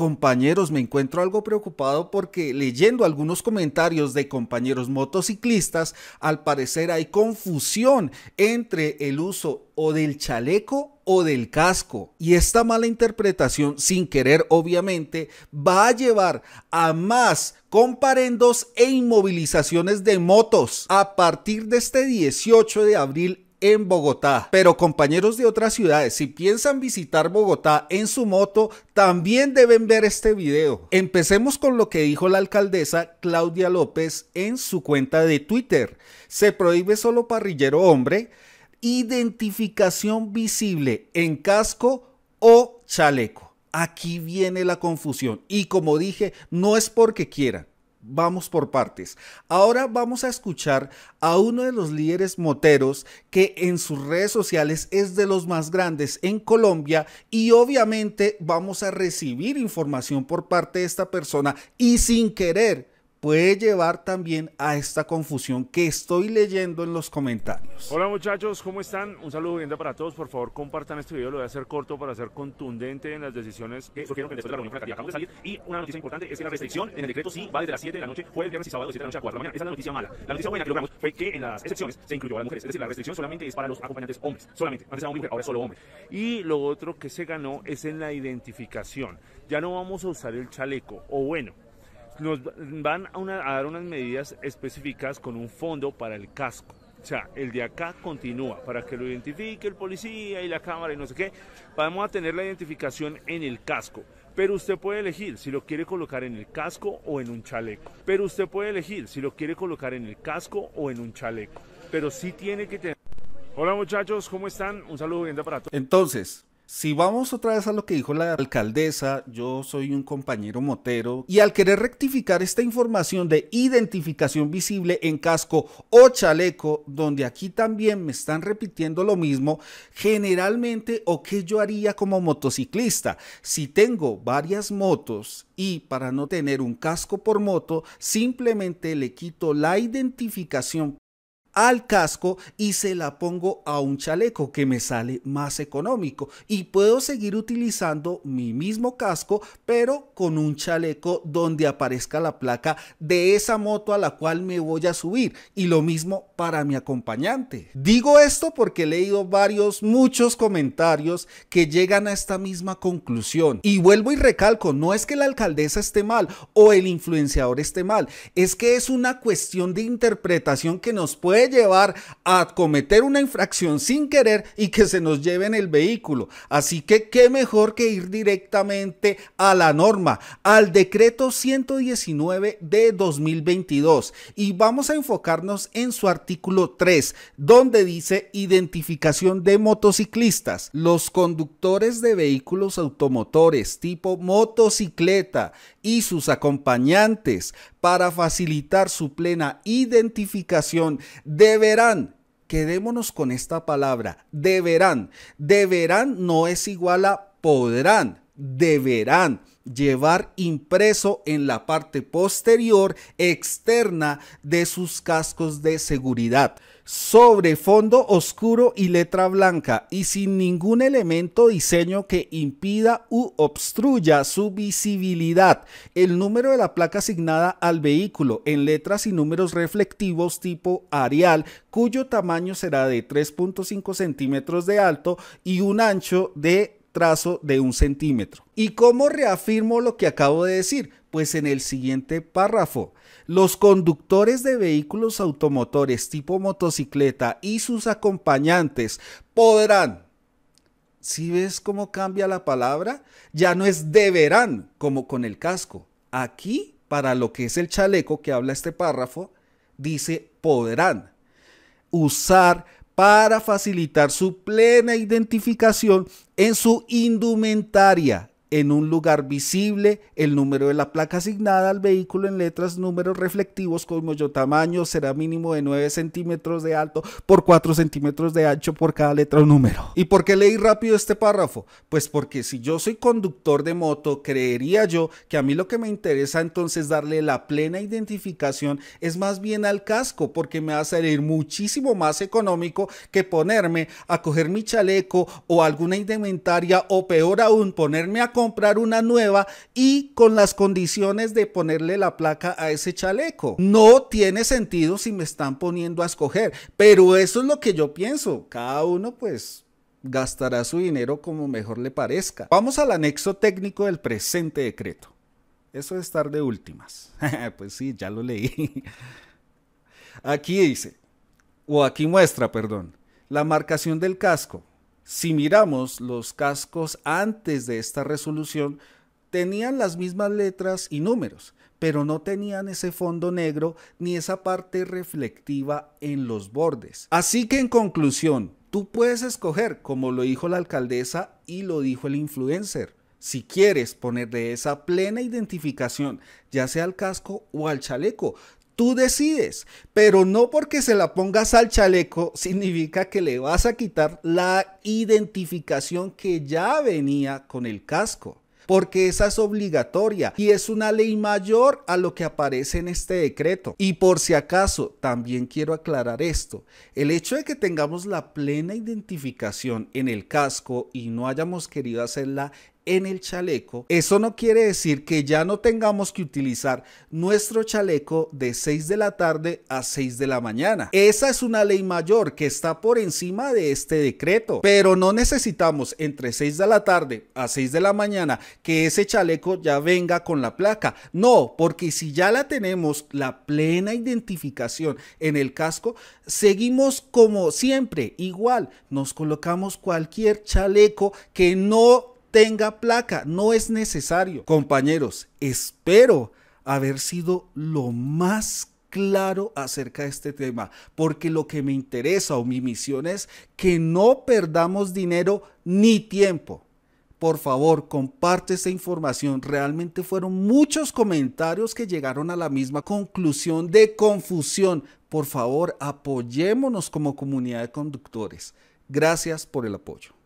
Compañeros, me encuentro algo preocupado porque leyendo algunos comentarios de compañeros motociclistas, al parecer hay confusión entre el uso o del chaleco o del casco. Y esta mala interpretación, sin querer obviamente, va a llevar a más comparendos e inmovilizaciones de motos. A partir de este 18 de abril en Bogotá. Pero compañeros de otras ciudades, si piensan visitar Bogotá en su moto, también deben ver este video. Empecemos con lo que dijo la alcaldesa Claudia López en su cuenta de Twitter. Se prohíbe solo parrillero hombre, identificación visible en casco o chaleco. Aquí viene la confusión y como dije, no es porque quieran vamos por partes. Ahora vamos a escuchar a uno de los líderes moteros que en sus redes sociales es de los más grandes en Colombia y obviamente vamos a recibir información por parte de esta persona y sin querer puede llevar también a esta confusión que estoy leyendo en los comentarios. Hola muchachos, ¿cómo están? Un saludo bien para todos. Por favor, compartan este video. Lo voy a hacer corto para ser contundente en las decisiones que surgieron después de la reunión que la de salir. Y una noticia importante es que la restricción en el decreto sí va desde las 7 de la noche, jueves, viernes y sábado, 7 de la noche a 4 de la mañana. Esa es la noticia mala. La noticia buena que logramos fue que en las excepciones se incluyó a las mujeres. Es decir, la restricción solamente es para los acompañantes hombres. Solamente. Antes era hombre, ahora es solo hombre. Y lo otro que se ganó es en la identificación. Ya no vamos a usar el chaleco. O bueno, nos van a, dar unas medidas específicas con un fondo para el casco. O sea, el de acá continúa para que lo identifique el policía y la cámara y no sé qué. Vamos a tener la identificación en el casco. Pero usted puede elegir si lo quiere colocar en el casco o en un chaleco. Pero usted puede elegir si lo quiere colocar en el casco o en un chaleco. Pero sí tiene que tener... Hola muchachos, ¿cómo están? Un saludo bien para todos. Entonces, si vamos otra vez a lo que dijo la alcaldesa, yo soy un compañero motero y al querer rectificar esta información de identificación visible en casco o chaleco, donde aquí también me están repitiendo lo mismo, generalmente o qué yo haría como motociclista, si tengo varias motos y para no tener un casco por moto, simplemente le quito la identificación al casco y se la pongo a un chaleco que me sale más económico y puedo seguir utilizando mi mismo casco pero con un chaleco donde aparezca la placa de esa moto a la cual me voy a subir y lo mismo para mi acompañante digo esto porque he leído varios muchos comentarios que llegan a esta misma conclusión y vuelvo y recalco no es que la alcaldesa esté mal o el influenciador esté mal es que es una cuestión de interpretación que nos puede llevar a cometer una infracción sin querer y que se nos lleven el vehículo. Así que qué mejor que ir directamente a la norma, al decreto 119 de 2022. Y vamos a enfocarnos en su artículo 3, donde dice identificación de motociclistas. Los conductores de vehículos automotores tipo motocicleta y sus acompañantes para facilitar su plena identificación deberán Quedémonos con esta palabra, deberán. Deberán no es igual a podrán deberán llevar impreso en la parte posterior externa de sus cascos de seguridad sobre fondo oscuro y letra blanca y sin ningún elemento diseño que impida u obstruya su visibilidad. El número de la placa asignada al vehículo en letras y números reflectivos tipo Arial cuyo tamaño será de 3.5 centímetros de alto y un ancho de trazo de un centímetro. ¿Y cómo reafirmo lo que acabo de decir? Pues en el siguiente párrafo. Los conductores de vehículos automotores tipo motocicleta y sus acompañantes podrán. Si ves cómo cambia la palabra, ya no es deberán como con el casco. Aquí, para lo que es el chaleco que habla este párrafo, dice podrán usar para facilitar su plena identificación en su indumentaria en un lugar visible el número de la placa asignada al vehículo en letras, números reflectivos como yo tamaño será mínimo de 9 centímetros de alto por 4 centímetros de ancho por cada letra o número. ¿Y por qué leí rápido este párrafo? Pues porque si yo soy conductor de moto, creería yo que a mí lo que me interesa entonces darle la plena identificación es más bien al casco, porque me va a salir muchísimo más económico que ponerme a coger mi chaleco o alguna indumentaria o peor aún ponerme a comprar una nueva y con las condiciones de ponerle la placa a ese chaleco. No tiene sentido si me están poniendo a escoger, pero eso es lo que yo pienso. Cada uno pues gastará su dinero como mejor le parezca. Vamos al anexo técnico del presente decreto. Eso es estar de últimas. pues sí, ya lo leí. Aquí dice, o aquí muestra, perdón, la marcación del casco, si miramos los cascos antes de esta resolución, tenían las mismas letras y números, pero no tenían ese fondo negro ni esa parte reflectiva en los bordes. Así que en conclusión, tú puedes escoger, como lo dijo la alcaldesa y lo dijo el influencer, si quieres ponerle esa plena identificación, ya sea al casco o al chaleco, Tú decides, pero no porque se la pongas al chaleco significa que le vas a quitar la identificación que ya venía con el casco, porque esa es obligatoria y es una ley mayor a lo que aparece en este decreto. Y por si acaso, también quiero aclarar esto, el hecho de que tengamos la plena identificación en el casco y no hayamos querido hacerla en el chaleco, eso no quiere decir que ya no tengamos que utilizar nuestro chaleco de 6 de la tarde a 6 de la mañana. Esa es una ley mayor que está por encima de este decreto, pero no necesitamos entre 6 de la tarde a 6 de la mañana que ese chaleco ya venga con la placa. No, porque si ya la tenemos, la plena identificación en el casco, seguimos como siempre, igual, nos colocamos cualquier chaleco que no tenga placa, no es necesario. Compañeros, espero haber sido lo más claro acerca de este tema, porque lo que me interesa o mi misión es que no perdamos dinero ni tiempo. Por favor, comparte esta información. Realmente fueron muchos comentarios que llegaron a la misma conclusión de confusión. Por favor, apoyémonos como comunidad de conductores. Gracias por el apoyo.